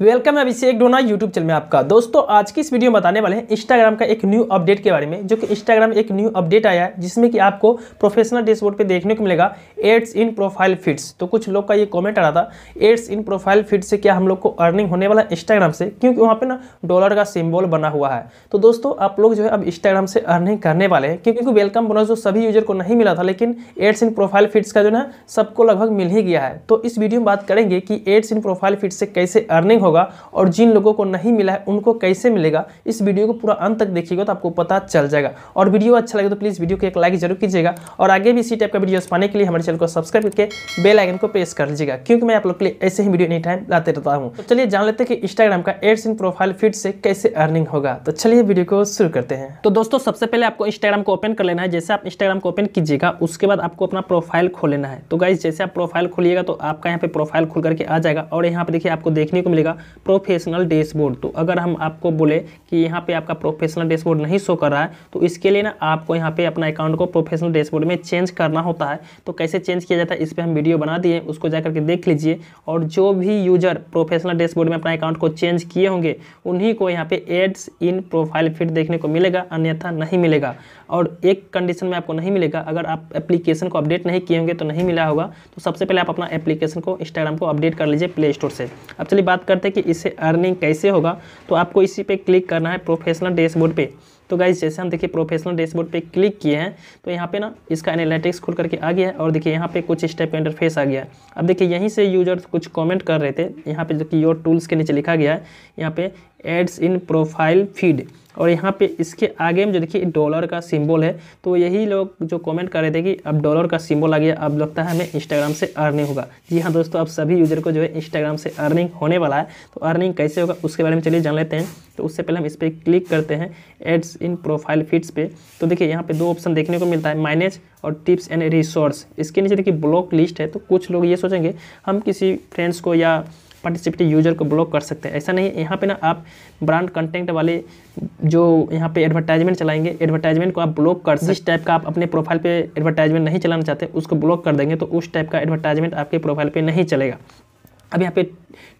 welcome है अभिषेक डोना YouTube channel में आपका दोस्तों आज की इस वीडियो में बताने वाले हैं इंस्टाग्राम का एक न्यू अपडेट के बारे में जो कि इंस्टाग्राम एक न्यू अपडेट आया है जिसमें कि आपको प्रोफेशनल डैशबोर्ड पे देखने को मिलेगा एड्स इन प्रोफाइल फीड्स तो कुछ लोग का ये कमेंट आ रहा था एड्स इन प्रोफाइल फीड से क्या हम लोग को अर्निंग होने वाला इंस्टाग्राम से क्योंकि वहाँ पर ना डॉलर का सिम्बॉल बना हुआ है तो दोस्तों आप लोग जो है अब इंस्टाग्राम से अर्निंग करने वाले हैं क्योंकि वेलकम बोनस जो सभी यूजर को नहीं मिला था लेकिन एड्स इन प्रोफाइल फीड्स का जो है सबको लगभग मिल ही गया है तो इस वीडियो में बात करेंगे कि एड्स इन प्रोफाइल फीड से कैसे अर्निंग होगा और जिन लोगों को नहीं मिला है उनको कैसे मिलेगा इस वीडियो को पूरा अंत तक देखिएगा तो आपको पता चल जाएगा और वीडियो अच्छा लगे तो प्लीज़ वीडियो को एक लाइक जरूर कीजिएगा और आगे भी इसी टाइप का वीडियोस पाने के लिए हमारे चैनल को सब्सक्राइब करके बेल आइकन को प्रेस कर लीजिएगा क्योंकि मैं आप लोग के लिए ऐसे ही वीडियो नहीं टाइम लाते रहता हूँ तो चलिए जान लेते हैं कि इंस्टाग्राम का एड्स इन प्रोफाइल फीड से कैसे अर्निंग होगा तो चलिए वीडियो को शुरू करते हैं तो दोस्तों सबसे पहले आपको इंस्टाग्राम को ओपन कर लेना है जैसे आप इंस्टाग्राम को ओपन कीजिएगा उसके बाद आपको अपना प्रोफाइल खोल लेना है तो गाइज जैसे आप प्रोफाइल खोलिएगा तो आपका यहाँ पे प्रोफाइल खुल करके आ जाएगा और यहाँ पे देखिए आपको देखने को मिलेगा प्रोफेशनल डैशबोर्ड तो अगर हम आपको बोले कि यहाँ पे आपका प्रोफेशनल डैशबोर्ड नहीं शो कर रहा है तो इसके लिए ना आपको यहाँ पे अपना अकाउंट को प्रोफेशनल डैशबोर्ड में चेंज करना होता है तो कैसे चेंज किया जाता है इस पर हम वीडियो बना दिए उसको जा करके देख लीजिए और जो भी यूजर प्रोफेशनल डैशबोर्ड में अपना अकाउंट को चेंज किए होंगे उन्हीं को यहाँ पे एड्स इन प्रोफाइल फिट देखने को मिलेगा अन्यथा नहीं मिलेगा और एक कंडीशन में आपको नहीं मिलेगा अगर आप एप्लीकेशन को अपडेट नहीं किए होंगे तो नहीं मिला होगा तो सबसे पहले आप अपना एप्लीकेशन को इंस्टाग्राम को अपडेट कर लीजिए प्ले स्टोर से अब चलिए बात करते हैं कि इससे अर्निंग कैसे होगा तो आपको इसी पे क्लिक करना है प्रोफेशनल डैशबोर्ड पे तो गाइज जैसे हम देखिए प्रोफेशनल डैशबोर्ड पे क्लिक किए हैं तो यहाँ पे ना इसका एनालिटिक्स खुल करके आ गया है और देखिए यहाँ पे कुछ स्टेप इंटरफेस आ गया है अब देखिए यहीं से यूजर्स कुछ कमेंट कर रहे थे यहाँ पे जो कि योर टूल्स के नीचे लिखा गया है यहाँ पे एड्स इन प्रोफाइल फीड और यहाँ पे इसके आगे में जो देखिए डॉलर का सिंबल है तो यही लोग जो कमेंट कर रहे थे कि अब डॉलर का सिंबल आ गया अब लगता है हमें इंस्टाग्राम से अर्निंग होगा जी हाँ दोस्तों अब सभी यूज़र को जो है इंस्टाग्राम से अर्निंग होने वाला है तो अर्निंग कैसे होगा उसके बारे में चलिए जान लेते हैं तो उससे पहले हम इस पर क्लिक करते हैं एड्स इन प्रोफाइल फीड्स पे तो देखिए यहाँ पे दो ऑप्शन देखने को मिलता है माइनेज और टिप्स एंड रिसोर्स इसके नीचे देखिए ब्लॉक लिस्ट है तो कुछ लोग ये सोचेंगे हम किसी फ्रेंड्स को या पार्टिसिपेटिव यूजर को ब्लॉक कर सकते हैं ऐसा नहीं यहाँ पे ना आप ब्रांड कंटेंट वाले जो यहाँ पे एडवर्टाइजमेंट चलाएंगे एडवर्टाइजमेंट को आप ब्लॉक कर जिस टाइप का आप अपने प्रोफाइल पे एडवर्टाइजमेंट नहीं चलाना चाहते उसको ब्लॉक कर देंगे तो उस टाइप का एडवर्टाइजमेंट आपके प्रोफाइल पर नहीं चलेगा अब यहाँ पे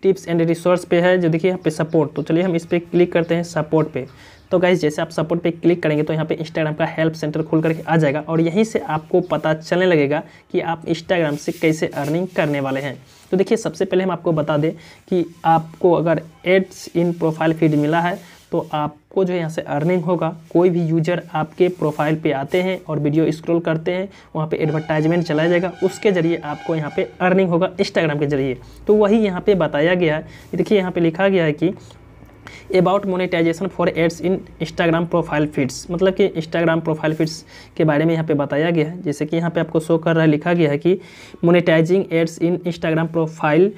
टिप्स एंड रिसोर्स पे है जो देखिए यहाँ पे सपोर्ट तो चलिए हम इस पर क्लिक करते हैं सपोर्ट पे तो गाइज जैसे आप सपोर्ट पे क्लिक करेंगे तो यहाँ पे इंस्टाग्राम का हेल्प सेंटर खुल करके आ जाएगा और यहीं से आपको पता चलने लगेगा कि आप इंस्टाग्राम से कैसे अर्निंग करने वाले हैं तो देखिए सबसे पहले हम आपको बता दें कि आपको अगर एड्स इन प्रोफाइल फीड मिला है तो आपको जो यहाँ से अर्निंग होगा कोई भी यूजर आपके प्रोफाइल पे आते हैं और वीडियो स्क्रॉल करते हैं वहाँ पे एडवर्टाइजमेंट चलाया जाएगा उसके ज़रिए आपको यहाँ पे अर्निंग होगा इंस्टाग्राम के ज़रिए तो वही यहाँ पे बताया गया है देखिए यहाँ पे लिखा गया है कि about monetisation for ads in Instagram profile feeds मतलब कि इंस्टाग्राम प्रोफाइल फीड्स के बारे में यहाँ पे बताया गया है जैसे कि यहाँ पे आपको शो कर रहा है लिखा गया है कि monetising ads in Instagram profile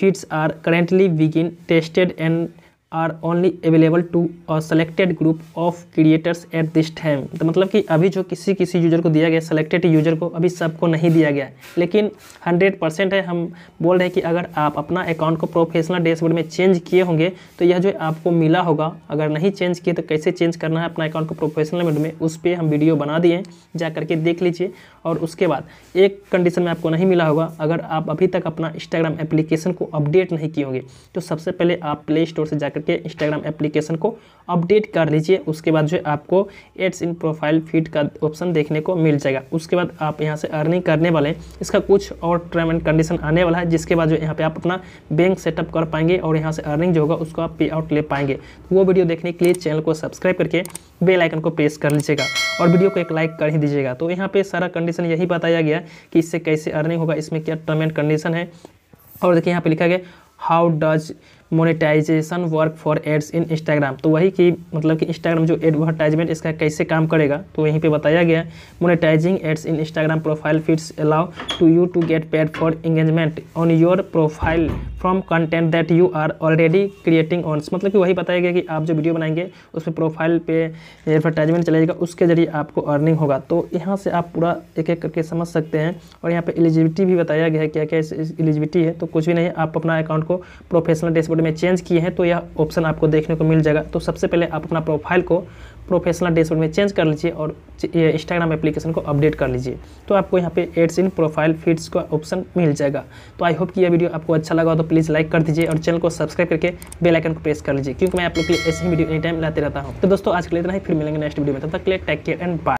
feeds are currently बिगिन tested and are only available to a selected group of creators at this time तो मतलब कि अभी जो किसी किसी यूज़र को दिया गया सेलेक्टेड यूज़र को अभी सबको नहीं दिया गया लेकिन 100 परसेंट है हम बोल रहे हैं कि अगर आप अपना अकाउंट को प्रोफेशनल डैशबोर्ड में चेंज किए होंगे तो यह जो आपको मिला होगा अगर नहीं चेंज किए तो कैसे चेंज करना है अपना अकाउंट को प्रोफेशनल मोड में उस पर हम वीडियो बना दिए जा करके देख लीजिए और उसके बाद एक कंडीशन में आपको नहीं मिला होगा अगर आप अभी तक अपना इंस्टाग्राम एप्लीकेशन को अपडेट नहीं किए होंगे तो सबसे पहले आप प्ले स्टोर से जाकर जाकर के इंस्टाग्राम एप्लीकेशन को अपडेट कर लीजिए उसके बाद जो है आपको एड्स इन प्रोफाइल फीड का ऑप्शन देखने को मिल जाएगा उसके बाद आप यहाँ से अर्निंग करने वाले हैं इसका कुछ और टर्म एंड कंडीशन आने वाला है जिसके बाद जो यहाँ पे आप अपना बैंक सेटअप कर पाएंगे और यहाँ से अर्निंग जो होगा उसको आप पे आउट ले पाएंगे तो वो वीडियो देखने के लिए चैनल को सब्सक्राइब करके बेल आइकन को प्रेस कर लीजिएगा और वीडियो को एक लाइक कर ही दीजिएगा तो यहाँ पे सारा कंडीशन यही बताया गया कि इससे कैसे अर्निंग होगा इसमें क्या टर्म एंड कंडीशन है और देखिए यहाँ पे लिखा गया how does monetization work for ads in Instagram तो वही कि मतलब कि इंस्टाग्राम जो एडवर्टाइजमेंट इसका कैसे काम करेगा तो यहीं पे बताया गया है monetizing ads in Instagram profile feeds allow to you to get paid for engagement on your profile from content that you are already creating ones मतलब कि वही बताया गया कि आप जो वीडियो बनाएंगे उस पर प्रोफाइल पे एडवर्टाइजमेंट चलेगा उसके जरिए आपको अर्निंग होगा तो यहाँ से आप पूरा एक एक करके समझ सकते हैं और यहाँ पर एलिजिबिलिटी भी बताया गया है क्या क्या एलिजिबिलिटी है तो कुछ भी नहीं आप अपना अकाउंट को प्रोफेशनल डेस्क पासवर्ड में चेंज किए हैं तो यह ऑप्शन आपको देखने को मिल जाएगा तो सबसे पहले आप अपना प्रोफाइल को प्रोफेशनल डैशबोर्ड में चेंज कर लीजिए और ये इंस्टाग्राम एप्लीकेशन को अपडेट कर लीजिए तो आपको यहाँ पे एड्स इन प्रोफाइल फीड्स का ऑप्शन मिल जाएगा तो आई होप कि यह वीडियो आपको अच्छा लगा हो तो प्लीज़ लाइक कर दीजिए और चैनल को सब्सक्राइब करके बेल आइकन को प्रेस कर लीजिए क्योंकि मैं आप लोग के लिए ऐसी वीडियो एनी टाइम लाते रहता हूँ तो दोस्तों आज के लिए इतना ही फिर मिलेंगे नेक्स्ट वीडियो में तब तक के लिए टेक केयर एंड बाय